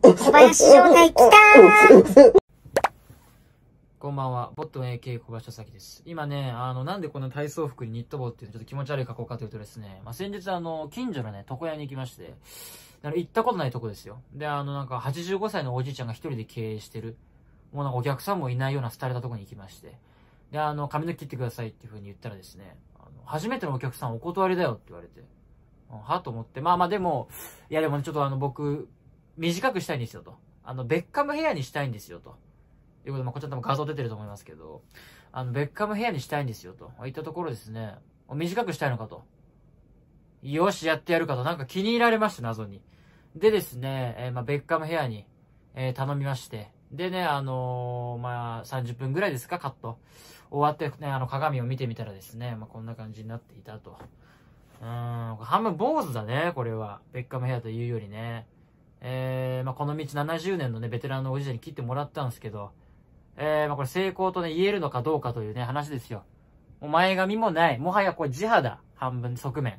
小林翔太来たこんばんは、ボットン AK 小林崎です。今ね、あの、なんでこの体操服にニット帽っていうのちょっと気持ち悪い格好かというとですね、まあ、先日あの、近所のね、床屋に行きまして、だから行ったことないとこですよ。で、あの、なんか85歳のおじいちゃんが一人で経営してる、もうなんかお客さんもいないような廃れたとこに行きまして、で、あの、髪の毛切ってくださいっていう風に言ったらですね、あの初めてのお客さんお断りだよって言われて、はと思って。まあまあでも、いやでもね、ちょっとあの僕、短くしたいんですよと。あの、ベッカムヘアにしたいんですよと。いうことで、まあこちら多分画像出てると思いますけど、あの、ベッカムヘアにしたいんですよと。言ったところですね、短くしたいのかと。よし、やってやるかと。なんか気に入られました、謎に。でですね、えー、まあベッカムヘアに、えー、頼みまして。でね、あのー、まあ、30分ぐらいですか、カット。終わってね、あの、鏡を見てみたらですね、まあ、こんな感じになっていたと。半分坊主だね、これは。ベッカムヘアというよりね。えー、まあ、この道70年のね、ベテランのおじいちゃんに切ってもらったんですけど、えー、まあ、これ成功とね、言えるのかどうかというね、話ですよ。もう前髪もない。もはやこれ地肌。半分側面。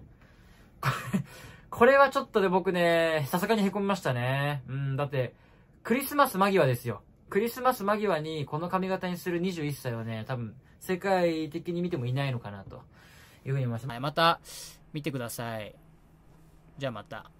これ、これはちょっとで僕ね、さすがに凹みましたね。うん、だって、クリスマス間際ですよ。クリスマス間際にこの髪型にする21歳はね、多分、世界的に見てもいないのかなと。いうふうに思います。また見てください。じゃあまた。